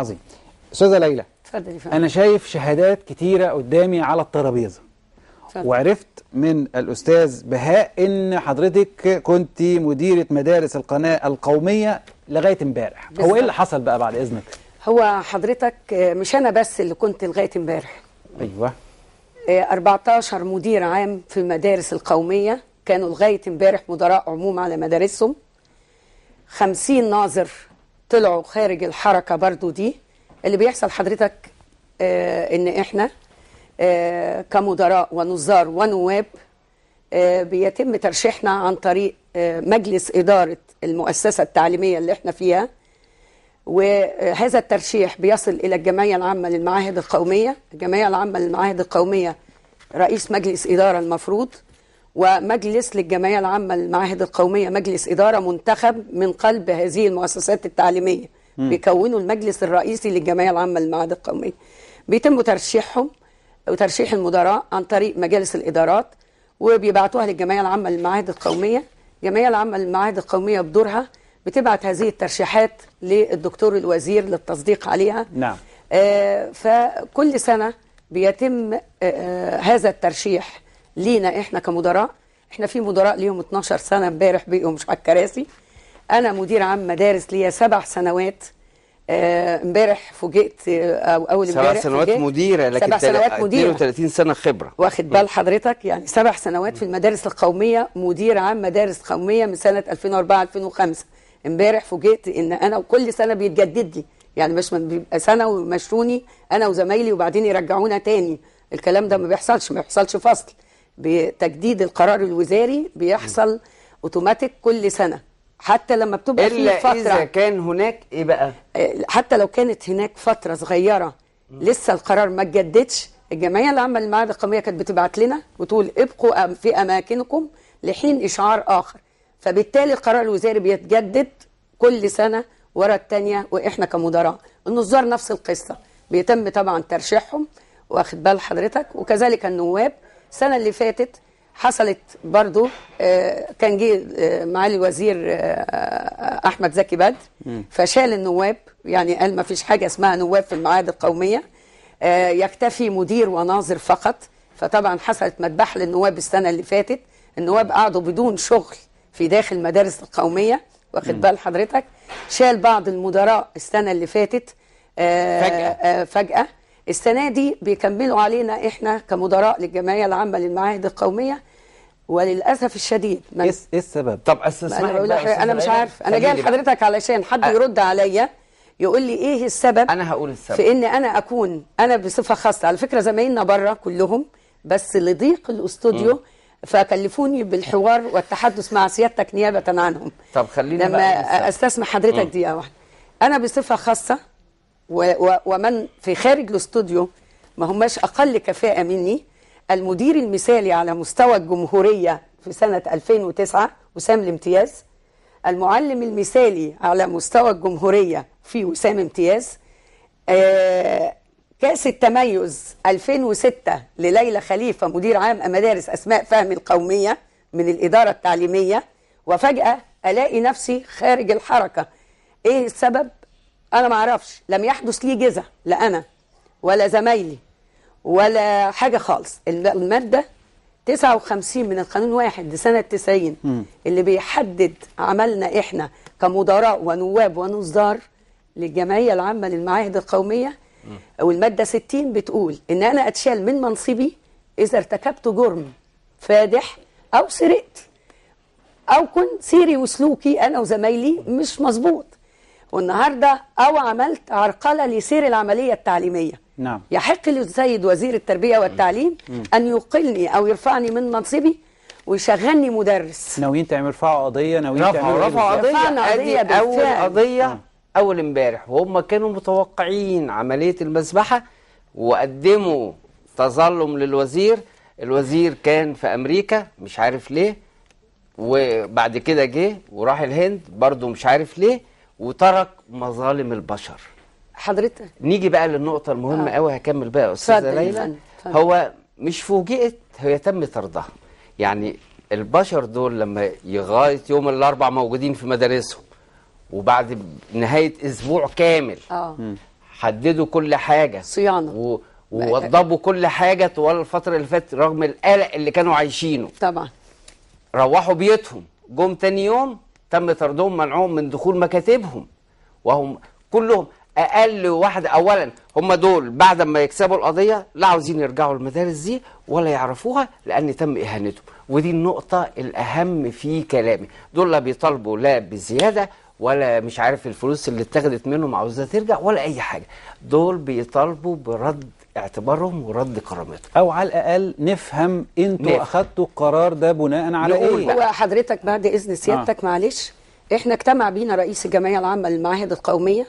عظيم استاذه ليلى اتفضلي انا شايف شهادات كتيره قدامي على الترابيزه وعرفت من الاستاذ بهاء ان حضرتك كنت مديره مدارس القناه القوميه لغايه امبارح هو ايه اللي حصل بقى بعد اذنك هو حضرتك مش انا بس اللي كنت لغايه امبارح ايوه 14 آه، مدير عام في المدارس القوميه كانوا لغايه امبارح مدراء عموم على مدارسهم 50 ناظر طلعوا خارج الحركة برضو دي اللي بيحصل حضرتك آه، ان احنا آه، كمدراء ونظار ونواب آه، بيتم ترشيحنا عن طريق مجلس إدارة المؤسسة التعليمية اللي احنا فيها وهذا الترشيح بيصل إلى الجمعية العامة للمعاهد القومية الجمعية العامة للمعاهد القومية رئيس مجلس إدارة المفروض ومجلس للجمعيه العامه للمعاهد القوميه مجلس اداره منتخب من قلب هذه المؤسسات التعليميه م. بيكونوا المجلس الرئيسي للجمعيه العامه للمعاهد القوميه بيتم ترشيحهم وترشيح المدراء عن طريق مجالس الادارات وبيبعتوها للجمعيه العامه للمعاهد القوميه الجمعيه العامه للمعاهد القوميه بدورها بتبعت هذه الترشيحات للدكتور الوزير للتصديق عليها نعم آه فكل سنه بيتم آه, آه، هذا الترشيح لينا احنا كمدراء احنا في مدراء ليهم 12 سنه امبارح بقوا مش على الكراسي انا مدير عام مدارس ليا سبع سنوات آه، امبارح آه فوجئت او اول امبارح سبع سنوات مديره لكن سبع سنوات مديره 32 سنه خبره واخد بال حضرتك يعني سبع سنوات في المدارس القوميه مدير عام مدارس قوميه من سنه 2004 2005 امبارح فوجئت ان انا وكل سنه بيتجدد لي يعني مش بيبقى سنه ومشروني انا وزمايلي وبعدين يرجعونا تاني الكلام ده ما بيحصلش ما بيحصلش فصل بتجديد القرار الوزاري بيحصل اوتوماتيك كل سنه حتى لما بتبقى في فتره اذا كان هناك ايه بقى آه، حتى لو كانت هناك فتره صغيره لسه القرار ما اتجددش الجمعيه العامه للمعاهد القوميه كانت بتبعت لنا وتقول ابقوا في اماكنكم لحين اشعار اخر فبالتالي القرار الوزاري بيتجدد كل سنه ورا الثانيه واحنا كمدراء النظار نفس القصه بيتم طبعا ترشيحهم واخد بال حضرتك وكذلك النواب السنة اللي فاتت حصلت برضو آه، كان جه آه، معالي الوزير آه، احمد زكي بدر فشال النواب يعني قال ما فيش حاجه اسمها نواب في المعاهد القوميه يكتفي مدير وناظر فقط فطبعا حصلت مذبحه للنواب السنه اللي فاتت النواب قعدوا بدون شغل في داخل مدارس القوميه واخد بال حضرتك شال بعض المدراء السنه اللي فاتت فجاه, فجأة السنة دي بيكملوا علينا إحنا كمدراء للجمعية العامة للمعاهد القومية وللاسف الشديد ما ايه, إيه السبب طب اسمعي انا, أنا مش عارف انا جاي لحضرتك علشان حد أه يرد عليا يقول لي ايه السبب انا هقول السبب في ان انا اكون انا بصفه خاصه على فكره زمايلنا بره كلهم بس لضيق الاستوديو فكلفوني بالحوار والتحدث مع سيادتك نيابه عنهم طب خلينا لما استسمح حضرتك دقيقه واحده انا بصفه خاصه ومن في خارج الاستوديو ما هماش أقل كفاءة مني المدير المثالي على مستوى الجمهورية في سنة 2009 وسام الامتياز المعلم المثالي على مستوى الجمهورية في وسام امتياز آه، كأس التميز 2006 لليلى خليفة مدير عام مدارس أسماء فهم القومية من الإدارة التعليمية وفجأة ألاقي نفسي خارج الحركة إيه السبب؟ انا ما اعرفش لم يحدث لي جزا لا انا ولا زمايلي ولا حاجه خالص الماده 59 من القانون واحد لسنه 90 اللي بيحدد عملنا احنا كمدراء ونواب ونصدار للجمعيه العامه للمعاهد القوميه او المادة 60 بتقول ان انا اتشال من منصبي اذا ارتكبت جرم فادح او سرقت او كن سيري وسلوكي انا وزمايلي مش مظبوط والنهارده او عملت عرقله لسير العمليه التعليميه نعم يحق للسيد وزير التربيه والتعليم مم. ان يقلني او يرفعني من منصبي ويشغلني مدرس ناويين تعملوا رفعوا قضيه ناويين تعملوا رفعوا قضيه رفعنا قضيه اول قضيه مم. نعم. اول امبارح وهم كانوا متوقعين عمليه المسبحه وقدموا تظلم للوزير الوزير كان في امريكا مش عارف ليه وبعد كده جه وراح الهند برضه مش عارف ليه وترك مظالم البشر حضرتك نيجي بقى للنقطه المهمه آه. قوي هكمل بقى يا استاذه ليلى هو مش فوجئت هي تم طردها يعني البشر دول لما لغايه يوم الاربع موجودين في مدارسهم وبعد نهايه اسبوع كامل آه. حددوا كل حاجه صيانه و... ووضبوا كل حاجه طوال الفتره اللي فاتت رغم القلق اللي كانوا عايشينه طبعا روحوا بيوتهم جم تاني يوم تم طردهم منعهم من دخول مكاتبهم وهم كلهم اقل واحد اولا هم دول بعد ما يكسبوا القضيه لا عاوزين يرجعوا المدارس دي ولا يعرفوها لان تم اهانتهم ودي النقطه الاهم في كلامي دول لا بيطالبوا لا بزياده ولا مش عارف الفلوس اللي اتاخدت منهم عاوزة ترجع ولا اي حاجه دول بيطالبوا برد اعتبارهم ورد كرامتهم او على الاقل نفهم انتوا اخذتوا القرار ده بناء على ايه هو حضرتك بعد اذن سيادتك آه. معلش احنا اجتمع بينا رئيس الجمعيه العامه للمعاهد القوميه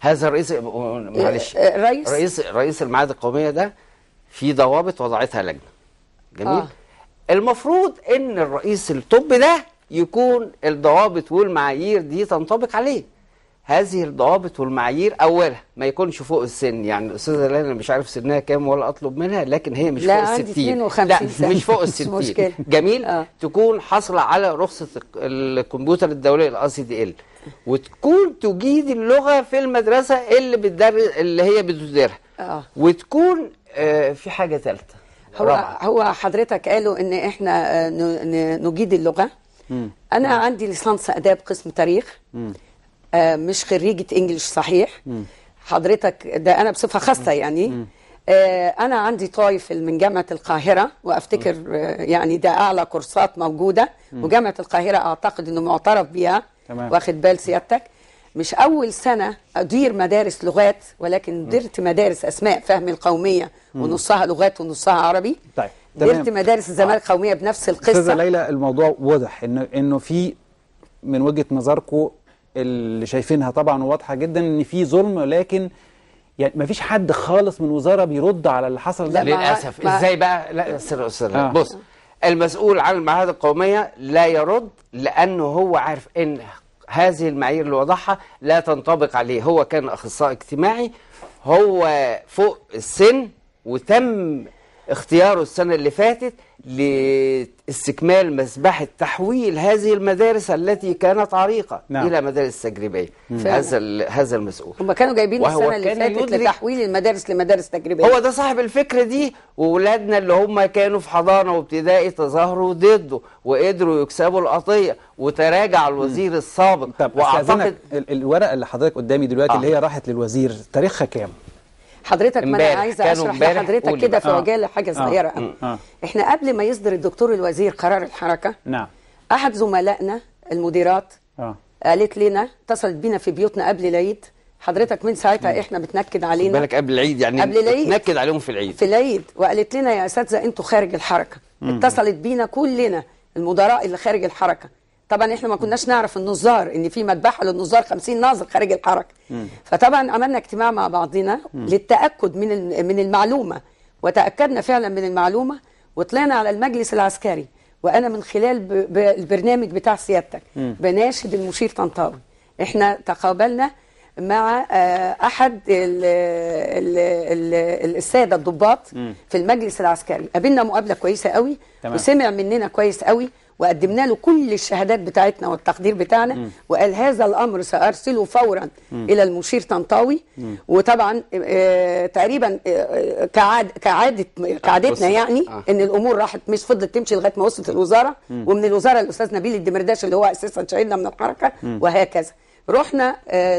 هذا الرئيس معلش آه، آه، رئيس رئيس رئيس المعاهد القوميه ده في ضوابط وضعتها لجنه جميل آه. المفروض ان الرئيس الطب ده يكون الضوابط والمعايير دي تنطبق عليه هذه الضوابط والمعايير اولها ما يكونش فوق السن يعني الاستاذه انا مش عارف سنها كام ولا اطلب منها لكن هي مش لا فوق ال 60 لا سنة. مش فوق ال 60 جميل آه. تكون حاصله على رخصه الكمبيوتر الدوليه الاي سي دي ال وتكون تجيد اللغه في المدرسه اللي بتدرس اللي هي بتديرها آه. وتكون آه في حاجه ثالثه هو رابعة. هو حضرتك قالوا ان احنا آه، نجيد اللغه مم. انا مم. عندي ليسانس اداب قسم تاريخ مم. آه، مش خريجه انجلش صحيح حضرتك ده انا بصفه خاصه يعني آه، انا عندي طايفل من جامعه القاهره وافتكر آه، يعني ده اعلى كورسات موجوده وجامعه القاهره اعتقد انه معترف بها تمام. واخد بال سيادتك مش اول سنه ادير مدارس لغات ولكن درت مدارس اسماء فهم القوميه ونصها لغات ونصها عربي طيب درت مدارس الزمالك القوميه بنفس القصه استاذه ليلى الموضوع واضح انه انه في من وجهه نظركم اللي شايفينها طبعا واضحه جدا ان في ظلم لكن يعني ما فيش حد خالص من وزاره بيرد على اللي حصل ده للاسف ما ازاي بقى لا سر سر آه. بص المسؤول عن المعاهد القوميه لا يرد لانه هو عارف ان هذه المعايير اللي وضعها لا تنطبق عليه هو كان اخصائي اجتماعي هو فوق السن وتم اختياره السنة اللي فاتت لاستكمال مسبحة تحويل هذه المدارس التي كانت عريقة نعم. إلى مدارس تجريبية هذا هذا المسؤول هم كانوا جايبين السنة اللي فاتت يدرك... لتحويل المدارس لمدارس تجريبية هو ده صاحب الفكرة دي وولادنا اللي هم كانوا في حضانة وابتدائي تظاهروا ضده وقدروا يكسبوا القضية وتراجع الوزير السابق طب وأعتقد الورقة اللي حضرتك قدامي دلوقتي آه. اللي هي راحت للوزير تاريخها كام؟ حضرتك ما انا عايزه اشرح لحضرتك كده في عجاله آه. حاجه آه. صغيره قوي آه. احنا قبل ما يصدر الدكتور الوزير قرار الحركه نعم احد زملائنا المديرات آه. قالت لنا اتصلت بينا في بيوتنا قبل العيد حضرتك من ساعتها نعم. احنا بتنكد علينا بالك قبل العيد يعني قبل العيد بتنكد عليهم في العيد في العيد وقالت لنا يا اساتذه انتوا خارج الحركه اتصلت بينا كلنا المدراء اللي خارج الحركه طبعا احنا ما كناش نعرف النظار ان في مذبحه للنظار 50 ناظر خارج الحركه م. فطبعا عملنا اجتماع مع بعضنا م. للتاكد من من المعلومه وتاكدنا فعلا من المعلومه وطلعنا على المجلس العسكري وانا من خلال البرنامج بتاع سيادتك بناشد المشير طنطاوي احنا تقابلنا مع آه، احد الـ الـ الـ الساده الضباط في المجلس العسكري قابلنا مقابله كويسه قوي تمام. وسمع مننا كويس قوي وقدمنا له كل الشهادات بتاعتنا والتقدير بتاعنا م. وقال هذا الامر سارسله فورا م. الى المشير طنطاوي وطبعا آه،, آه تقريبا آه, آه، كعاد كعاده آه، كعادتنا يعني آه. ان الامور راحت مش فضلت تمشي لغايه ما وصلت الوزاره م. ومن الوزاره الاستاذ نبيل الدمرداش اللي هو اساسا شهدنا من الحركه م. وهكذا رحنا آه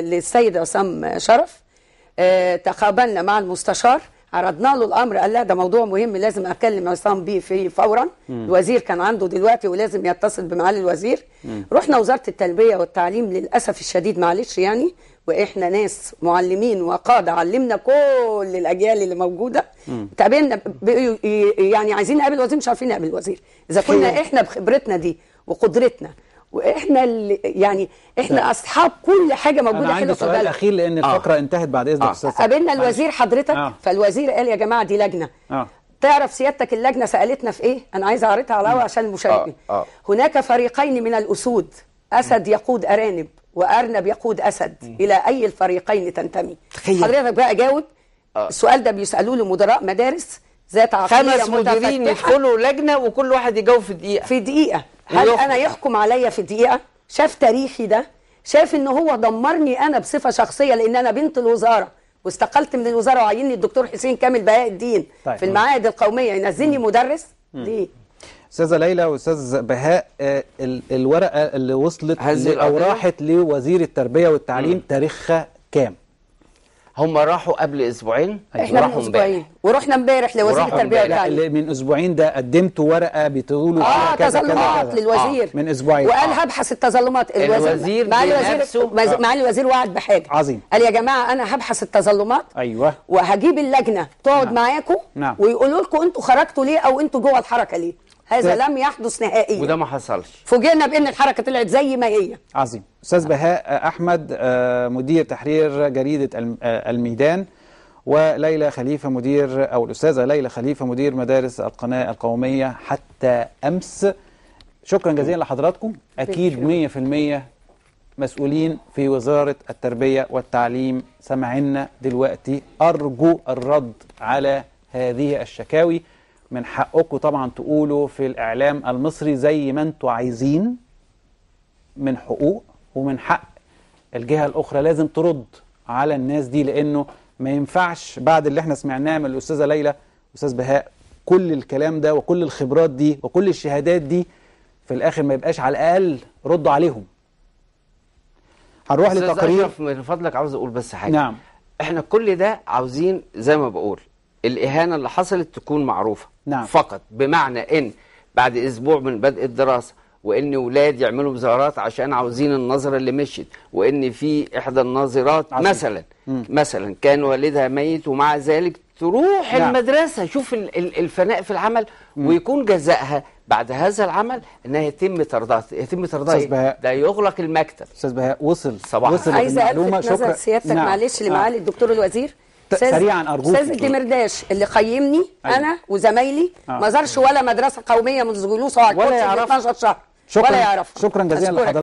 للسيد عصام شرف آه تقابلنا مع المستشار عرضنا له الامر قال لا ده موضوع مهم لازم اكلم عصام بيه فيه فورا مم. الوزير كان عنده دلوقتي ولازم يتصل بمعالي الوزير مم. رحنا وزاره التربيه والتعليم للاسف الشديد معلش يعني واحنا ناس معلمين وقاده علمنا كل الاجيال اللي موجوده تقابلنا يعني عايزين نقابل الوزير مش عارفين نقابل الوزير اذا كنا احنا بخبرتنا دي وقدرتنا واحنا اللي يعني احنا ده. طيب. اصحاب كل حاجه موجوده أنا عندي سؤال اخير لان آه. الفقره آه. انتهت بعد اذنك آه. استاذ آه. قابلنا الوزير حضرتك آه. فالوزير قال يا جماعه دي لجنه آه. تعرف سيادتك اللجنه سالتنا في ايه انا عايز اعرضها على الهواء عشان المشاهدين آه. آه. هناك فريقين من الاسود اسد م. يقود ارانب وارنب يقود اسد م. الى اي الفريقين تنتمي تخيل. حضرتك بقى جاوب آه. السؤال ده بيسالوه لمدراء مدارس ذات عقليه خمس مديرين يدخلوا لجنه وكل واحد يجاوب في دقيقه في دقيقه هل انا يحكم عليا في دقيقه شاف تاريخي ده شاف ان هو دمرني انا بصفه شخصيه لان انا بنت الوزاره واستقلت من الوزاره وعيني الدكتور حسين كامل بهاء الدين طيب. في المعاهد القوميه ينزلني مدرس ليه استاذه ليلى واستاذ بهاء آه، الورقه اللي وصلت او راحت لوزير التربيه والتعليم تاريخها كام هم راحوا قبل اسبوعين احنا من اسبوعين ورحنا امبارح لوزير التربيه والتعليم من اسبوعين ده قدمتوا ورقه بتقولوا اه تظلمات آه، للوزير آه من اسبوعين وقال آه. هبحث التظلمات الوزير معالي الوزير معالي آه. الوزير وعد بحاجه عظيم قال يا جماعه انا هبحث التظلمات ايوه وهجيب اللجنه تقعد نعم. معاكم نعم. ويقولوا لكم انتوا خرجتوا ليه او انتوا جوه الحركه ليه هذا لم يحدث نهائيا وده ما حصلش فوجئنا بان الحركه طلعت زي ما هي عظيم استاذ بهاء آه، احمد آه، مدير تحرير جريده آه، الميدان وليلى خليفه مدير او الاستاذه ليلى خليفه مدير مدارس القناه القوميه حتى امس شكرا جزيلا لحضراتكم اكيد 100% مسؤولين في وزارة التربية والتعليم سمعنا دلوقتي أرجو الرد على هذه الشكاوي من حقكم طبعا تقولوا في الإعلام المصري زي ما انتم عايزين من حقوق ومن حق الجهة الأخرى لازم ترد على الناس دي لأنه ما ينفعش بعد اللي احنا سمعناه من الأستاذة ليلى أستاذ بهاء كل الكلام ده وكل الخبرات دي وكل الشهادات دي في الآخر ما يبقاش على الأقل ردوا عليهم هنروح لتقرير من فضلك عاوز أقول بس حاجة نعم احنا كل ده عاوزين زي ما بقول الاهانه اللي حصلت تكون معروفه نعم. فقط بمعنى ان بعد اسبوع من بدء الدراسه وان ولاد يعملوا مظاهرات عشان عاوزين النظره اللي مشيت وان في احدى الناظرات مثلا مم. مثلا كان والدها ميت ومع ذلك تروح نعم. المدرسه شوف الفناء في العمل مم. ويكون جزائها بعد هذا العمل انها يتم طردها يتم طردها إيه؟ ده يغلق المكتب استاذ بهاء وصل صباح وصل عايز المعلومه شكرا سيادتك نعم. معلش لمعالي نعم. الدكتور الوزير سريعا ارجوك استاذ الدمرداش اللي قيمني أيوة. انا وزمايلي آه. ما زارش ولا مدرسه قوميه منذ جلوسه على الكرسي 12 شهر شكرا ولا يعرف شكرا جزيلا لحضرتك